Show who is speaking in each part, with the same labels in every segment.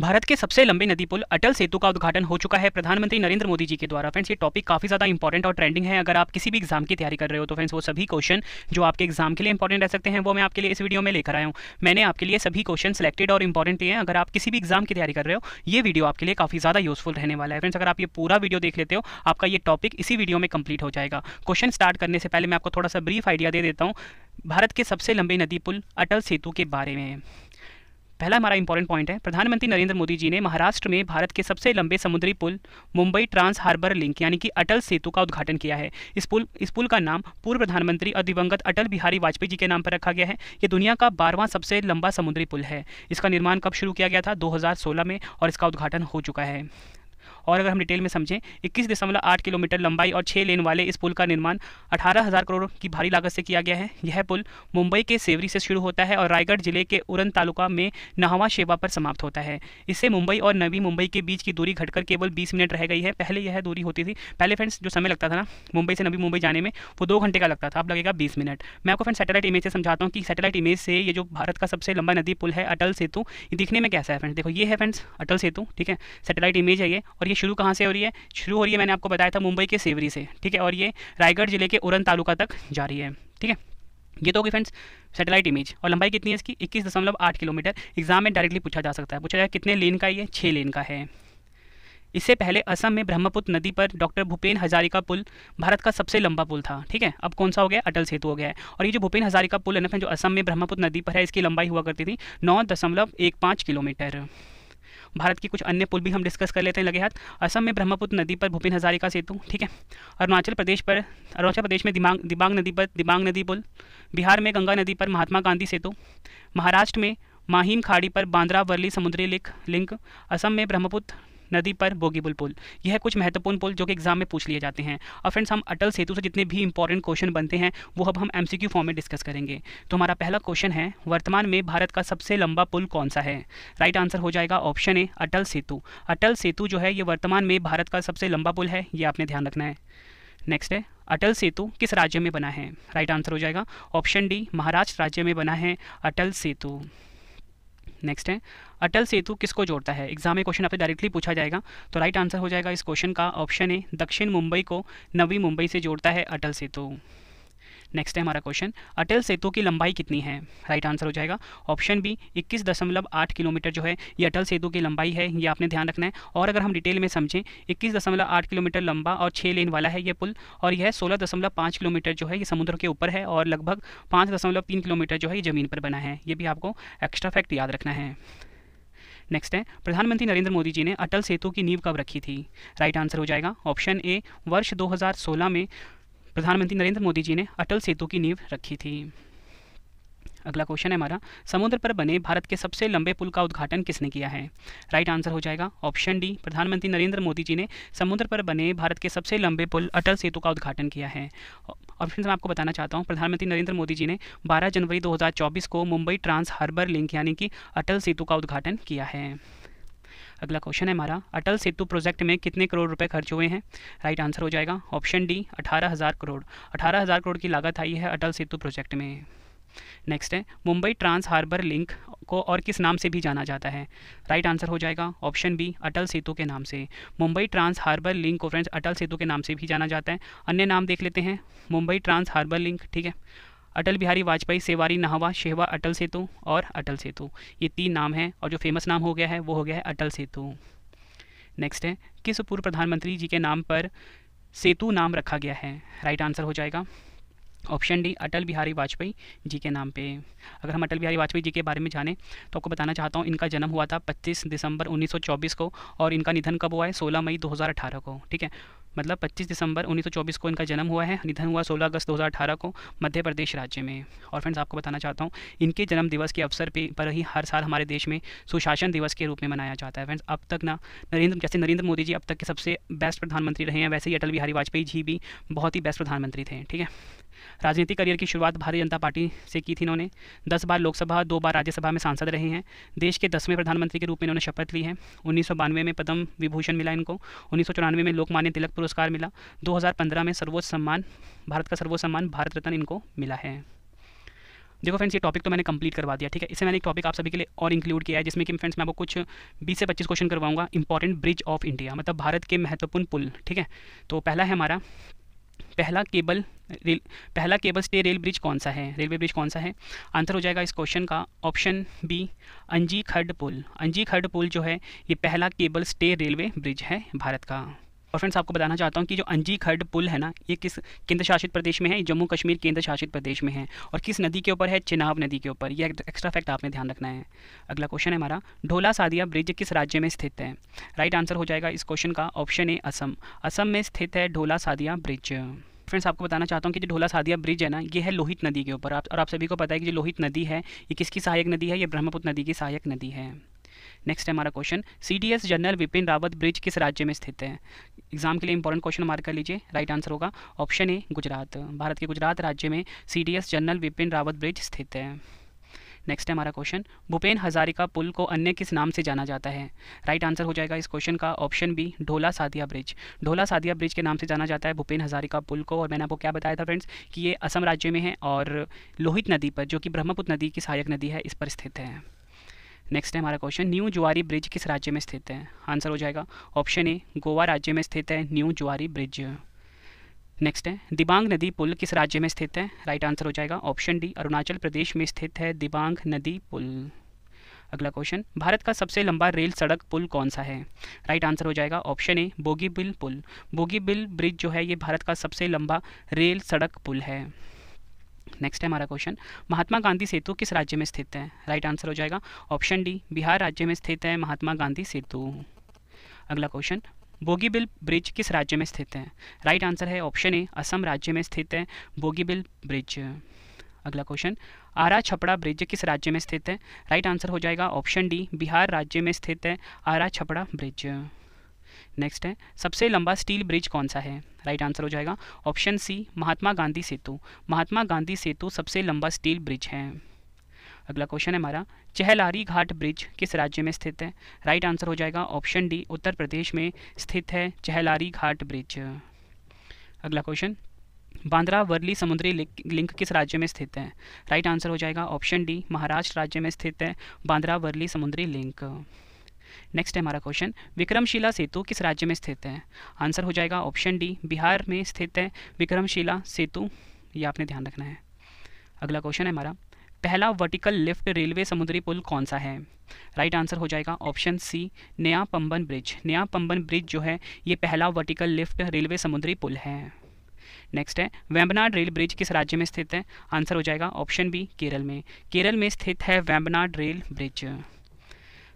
Speaker 1: भारत के सबसे लंबे नदी पुल अटल सेतु का उद्घाटन हो चुका है प्रधानमंत्री नरेंद्र मोदी जी के द्वारा फ्रेंड्स ये टॉपिक काफी ज्यादा इंपॉर्टेंट और ट्रेंडिंग है अगर आप किसी भी एग्जाम की तैयारी कर रहे हो तो फ्रेंड्स वो सभी क्वेश्चन जो आपके एग्जाम के लिए इंपॉर्टेंट रह सकते हैं वो मैं आपके लिए इस वीडियो में लेकर आया हूँ मैंने आपके लिए सभी क्वेश्चन सेलेक्टेड और इंपॉर्टेंट लिए हैं अगर आप किसी भी एग्जाम की तैयारी कर रहे हो ये वीडियो आपके लिए काफी ज्यादा यूजफुल रहने वाला है फ्रेंड्स अगर आप ये पूरा वीडियो देख लेते हो आपका ये टॉपिक इसी वीडियो में कंप्लीट हो जाएगा क्वेश्चन स्टार्ट करने से पहले मैं आपको थोड़ा सा ब्रीफ आइडिया दे देता हूँ भारत के सबसे लंबे नदी पुल अटल सेतु के बारे में पहला हमारा इंपॉर्टेंट पॉइंट है प्रधानमंत्री नरेंद्र मोदी जी ने महाराष्ट्र में भारत के सबसे लंबे समुद्री पुल मुंबई ट्रांस हार्बर लिंक यानी कि अटल सेतु का उद्घाटन किया है इस पुल इस पुल का नाम पूर्व प्रधानमंत्री और दिवंगत अटल बिहारी वाजपेयी जी के नाम पर रखा गया है ये दुनिया का बारवां सबसे लंबा समुद्री पुल है इसका निर्माण कब शुरू किया गया था दो में और इसका उद्घाटन हो चुका है और अगर हम डिटेल में समझें इक्कीस दशमलव आठ किलोमीटर लंबाई और छः लेन वाले इस पुल का निर्माण अठारह हज़ार करोड़ की भारी लागत से किया गया है यह पुल मुंबई के सेवरी से शुरू होता है और रायगढ़ जिले के उरन तालुका में नहावा शेवा पर समाप्त होता है इससे मुंबई और नवी मुंबई के बीच की दूरी घटकर केवल बीस मिनट रह गई है पहले यह दूरी होती थी पहले फ्रेंड्स जो समय लगता था ना मुंबई से नवी मुंबई जाने में वो दो घंटे का लगता था अब लगेगा बीस मिनट मैं आपको फ्रेंड सेटेलाइट इमेज से समझाता हूँ कि सेटेलाइट इमेज से ये जो भारत का सबसे लंबा नदी पुल है अटल सेतु ये दिखने में कैसा है फ्रेंड्स देखो ये है फ्रेंड्स अटल सेतु ठीक है सेटेलाइट इमेज है ये और ये शुरू कहाँ से हो रही है शुरू हो रही है मैंने आपको बताया था मुंबई के सेवरी से ठीक है और ये रायगढ़ जिले के उरन तालुका तक जा रही है ठीक है ये तो होगी फ्रेंड्स सैटेलाइट इमेज और लंबाई कितनी है इसकी इक्कीस दशमलव आठ किलोमीटर एग्जाम में डायरेक्टली पूछा जा सकता है पूछा जाए कितने लेन का ये छः लेन का है इससे पहले असम में ब्रह्मपुत्र नदी पर डॉक्टर भूपेन हजारिका पुल भारत का सबसे लंबा पुल था ठीक है अब कौन सा हो गया अटल सेतु हो गया है और ये जो भूपेन हजारिका पुल है ना जो असम में ब्रह्मपुत्र नदी पर है इसकी लंबाई हुआ करती थी नौ दशमलव एक पाँच किलोमीटर भारत के कुछ अन्य पुल भी हम डिस्कस कर लेते हैं लगे हाथ असम में ब्रह्मपुत्र नदी पर भूपेन हजारिका सेतु ठीक है अरुणाचल प्रदेश पर अरुणाचल प्रदेश में दिमांग दिबांग नदी पर दिबांग नदी पुल बिहार में गंगा नदी पर महात्मा गांधी सेतु महाराष्ट्र में माहिम खाड़ी पर बांद्रा वर्ली समुद्री लिंक असम में ब्रह्मपुत्र नदी पर बोगीबुल पुल यह कुछ महत्वपूर्ण पुल जो कि एग्जाम में पूछ लिए जाते हैं और फ्रेंड्स हम अटल सेतु से जितने भी इंपॉर्टेंट क्वेश्चन बनते हैं वो अब हम एम फॉर्म में डिस्कस करेंगे तो हमारा पहला क्वेश्चन है वर्तमान में भारत का सबसे लंबा पुल कौन सा है राइट आंसर हो जाएगा ऑप्शन ए अटल सेतु अटल सेतु जो है ये वर्तमान में भारत का सबसे लंबा पुल है ये आपने ध्यान रखना है नेक्स्ट है अटल सेतु किस राज्य में बना है राइट right आंसर हो जाएगा ऑप्शन डी महाराष्ट्र राज्य में बना है अटल सेतु नेक्स्ट है अटल सेतु किसको जोड़ता है एग्जाम में क्वेश्चन आपसे डायरेक्टली पूछा जाएगा तो राइट आंसर हो जाएगा इस क्वेश्चन का ऑप्शन ए दक्षिण मुंबई को नवी मुंबई से जोड़ता है अटल सेतु नेक्स्ट है हमारा क्वेश्चन अटल सेतु की लंबाई कितनी है राइट आंसर हो जाएगा ऑप्शन बी इक्कीस दशमलव आठ किलोमीटर जो है ये अटल सेतु की लंबाई है ये आपने ध्यान रखना है और अगर हम डिटेल में समझें इक्कीस दशमलव आठ किलोमीटर लंबा और छः लेन वाला है ये पुल और यह सोलह दशमलव पाँच किलोमीटर जो है ये समुद्र के ऊपर है और लगभग पाँच दशमलव तीन किलोमीटर जो है ये ज़मीन पर बना है ये भी आपको एक्स्ट्रा फैक्ट याद रखना है नेक्स्ट है प्रधानमंत्री नरेंद्र मोदी जी ने अटल सेतु की नींव कब रखी थी राइट आंसर हो जाएगा ऑप्शन ए वर्ष 2016 में प्रधानमंत्री नरेंद्र मोदी जी ने अटल सेतु की नींव रखी थी अगला क्वेश्चन है हमारा समुद्र पर बने भारत के सबसे लंबे पुल का उद्घाटन किसने किया है राइट आंसर हो जाएगा ऑप्शन डी प्रधानमंत्री नरेंद्र मोदी जी ने समुद्र पर बने भारत के सबसे लंबे पुल अटल सेतु का उद्घाटन किया है ऑप्शन मैं आपको बताना चाहता हूँ प्रधानमंत्री नरेंद्र मोदी जी ने 12 जनवरी 2024 को मुंबई ट्रांस हार्बर लिंक यानी कि अटल सेतु का उद्घाटन किया है अगला क्वेश्चन है हमारा अटल सेतु प्रोजेक्ट में कितने करोड़ रुपए खर्च हुए हैं राइट आंसर हो जाएगा ऑप्शन डी अठारह हज़ार करोड़ अठारह हज़ार करोड़ की लागत आई है अटल सेतु प्रोजेक्ट में नेक्स्ट है मुंबई ट्रांस हार्बर लिंक को और किस नाम से भी जाना जाता है राइट right आंसर हो जाएगा ऑप्शन बी अटल सेतु के नाम से मुंबई ट्रांस हार्बर लिंक को फ्रेंड्स अटल सेतु के नाम से भी जाना जाता है अन्य नाम देख लेते हैं मुंबई ट्रांस हार्बर लिंक ठीक है अटल बिहारी वाजपेयी सेवारी नाहवा शेहवा अटल सेतु और अटल सेतु ये तीन नाम हैं और जो फेमस नाम हो गया है वो हो गया है अटल सेतु नेक्स्ट है किस पूर्व प्रधानमंत्री जी के नाम पर सेतु नाम रखा गया है राइट आंसर हो जाएगा ऑप्शन डी अटल बिहारी वाजपेयी जी के नाम पे अगर हम अटल बिहारी वाजपेयी जी के बारे में जाने तो आपको बताना चाहता हूँ इनका जन्म हुआ था 25 दिसंबर 1924 को और इनका निधन कब हुआ है 16 मई 2018 को ठीक है मतलब 25 दिसंबर 1924 को इनका जन्म हुआ है निधन हुआ 16 अगस्त 2018 को मध्य प्रदेश राज्य में और फ्रेंड्स आपको बताना चाहता हूँ इनके जन्म दिवस के अवसर पे पर ही हर साल हमारे देश में सुशासन दिवस के रूप में मनाया जाता है फ्रेंड्स अब तक ना नरेंद्र जैसे नरेंद्र मोदी जी अब तक के सबसे बेस्ट प्रधानमंत्री रहे हैं वैसे ही अटल बिहारी वाजपेयी जी भी बहुत ही बेस्ट प्रधानमंत्री थे ठीक है राजनीतिक करियर की शुरुआत भारतीय जनता पार्टी से की थी इन्होंने दस बार लोकसभा दो बार राज्यसभा में सांसद रहे हैं देश के दसवें प्रधानमंत्री के रूप में इन्होंने शपथ ली है उन्नीस में पद्म विभूषण मिला इनको उन्नीस में लोकमान्य तिलक पुरस्कार मिला दो में सर्वोच्च सम्मान भारत का सर्वोच्च सम्मान भारत रत्न इनको मिला है देखो फ्रेंड्स ये टॉपिक तो मैंने कंप्लीट करवा दिया ठीक है इसे मैंने एक टॉपिक आप सभी के लिए और इंक्लूड किया है जिसमें कि फ्रेंड्स मैं आपको कुछ 20 से 25 क्वेश्चन करवाऊंगा इंपॉर्टेंट ब्रिज ऑफ इंडिया मतलब भारत के महत्वपूर्ण पुल ठीक है तो पहला है हमारा पहला केबल रेल पहला केबल स्टे रेल ब्रिज कौन सा है रेलवे ब्रिज कौन सा है आंसर हो जाएगा इस क्वेश्चन का ऑप्शन बी अंजी खड पुल अंजी खड पुल जो है ये पहला केबल स्टे रेलवे ब्रिज है भारत का और फ्रेंड्स आपको बताना चाहता हूँ कि जो अंजी खड़ पुल है ना ये किस केंद्र शासित प्रदेश में है जम्मू कश्मीर केंद्र शासित प्रदेश में है और किस नदी के ऊपर है चिनाब नदी के ऊपर ये एक्स्ट्रा फैक्ट आपने ध्यान रखना है अगला क्वेश्चन है हमारा ढोला सादिया ब्रिज किस राज्य में स्थित है राइट आंसर हो जाएगा इस क्वेश्चन का ऑप्शन ए असम असम में स्थित है ढोला सादिया ब्रिज फ्रेंड्स आपको बताना चाहता हूँ कि जो ढोला सादिया ब्रिज है ना ये है लोहित नदी के ऊपर आप और आप सभी को पता है कि जो लोहित नदी है ये किसकी सहायक नदी है ये ब्रह्मपुत्र नदी की सहायक नदी है नेक्स्ट है हमारा question C D S general Bipin Rawat bridge किस राज्य में स्थित है एग्जाम के लिए इंपॉर्टेंट क्वेश्चन मार्क कर लीजिए राइट आंसर होगा ऑप्शन ए गुजरात भारत के गुजरात राज्य में C D S general Bipin Rawat bridge स्थित है नेक्स्ट है हमारा क्वेश्चन भूपेन हजारिका पुल को अन्य किस नाम से जाना जाता है राइट right आंसर हो जाएगा इस क्वेश्चन का option B Dhola Sadiya bridge Dhola Sadiya bridge के नाम से जाना जाता है भूपेन हजारिका पुल को और मैंने आपको क्या बताया था फ्रेंड्स कि ये असम राज्य में है और लोहित नदी पर जो कि ब्रह्मपुत्र नदी की सहायक नदी है इस पर स्थित है नेक्स्ट है हमारा क्वेश्चन न्यू जुआरी ब्रिज किस राज्य में स्थित है आंसर हो जाएगा ऑप्शन ए गोवा राज्य में स्थित है न्यू जुआरी ब्रिज नेक्स्ट है दिबांग नदी पुल किस राज्य में स्थित है राइट आंसर हो जाएगा ऑप्शन डी अरुणाचल प्रदेश में स्थित है दिबांग नदी पुल अगला क्वेश्चन भारत का सबसे लंबा रेल सड़क पुल कौन सा है राइट right आंसर हो जाएगा ऑप्शन ए बोगीबिल पुल बोगीबिल ब्रिज जो है ये भारत का सबसे लंबा रेल सड़क पुल है नेक्स्ट है हमारा क्वेश्चन महात्मा गांधी सेतु किस राज्य में स्थित है राइट आंसर हो जाएगा ऑप्शन डी बिहार राज्य में स्थित है महात्मा गांधी सेतु अगला क्वेश्चन बोगीबिल ब्रिज किस राज्य में स्थित है राइट आंसर है ऑप्शन ए असम राज्य में स्थित है बोगीबिल ब्रिज अगला क्वेश्चन आरा छपड़ा ब्रिज किस राज्य में स्थित है राइट आंसर हो जाएगा ऑप्शन डी बिहार राज्य में स्थित है आरा छपड़ा ब्रिज नेक्स्ट है सबसे लंबा स्टील ब्रिज कौन सा है राइट आंसर हो जाएगा ऑप्शन सी महात्मा गांधी सेतु महात्मा गांधी सेतु सबसे लंबा स्टील ब्रिज है अगला क्वेश्चन है हमारा चहलारी घाट ब्रिज किस राज्य में स्थित है राइट आंसर हो जाएगा ऑप्शन डी उत्तर प्रदेश में स्थित है चहलारी घाट ब्रिज अगला क्वेश्चन बांद्रा वर्ली समुद्री लिंक किस राज्य में स्थित है राइट आंसर हो जाएगा ऑप्शन डी महाराष्ट्र राज्य में स्थित है बांद्रा वर्ली समुद्री लिंक नेक्स्ट है हमारा क्वेश्चन विक्रमशिला सेतु किस राज्य में स्थित है आंसर हो जाएगा ऑप्शन डी बिहार में स्थित है विक्रमशिला सेतु ये आपने ध्यान रखना है अगला क्वेश्चन है हमारा पहला वर्टिकल लिफ्ट रेलवे समुद्री पुल कौन सा है राइट right आंसर हो जाएगा ऑप्शन सी नया पंबन ब्रिज नया पंबन ब्रिज जो है ये पहला वर्टिकल लिफ्ट रेलवे समुद्री पुल है नेक्स्ट है वेम्बनाड रेल ब्रिज किस राज्य में स्थित है आंसर हो जाएगा ऑप्शन बी केरल में केरल में स्थित है वेम्बनाड रेल ब्रिज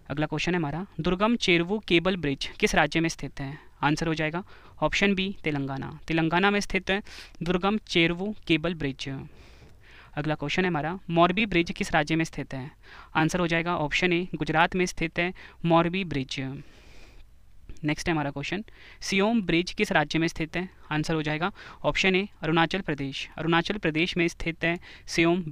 Speaker 1: अगला क्वेश्चन है हमारा दुर्गम चेरवू केबल ब्रिज किस राज्य में स्थित है आंसर हो जाएगा ऑप्शन बी तेलंगाना तेलंगाना में स्थित है दुर्गम चेरवू केबल ब्रिज अगला क्वेश्चन है हमारा मौरबी ब्रिज किस राज्य में स्थित है आंसर हो जाएगा ऑप्शन ए गुजरात में स्थित है मौरबी ब्रिज नेक्स्ट है हमारा क्वेश्चन सियोम ब्रिज किस राज्य में स्थित है आंसर हो जाएगा ऑप्शन ए अरुणाचल प्रदेश अरुणाचल प्रदेश में स्थित है सियोम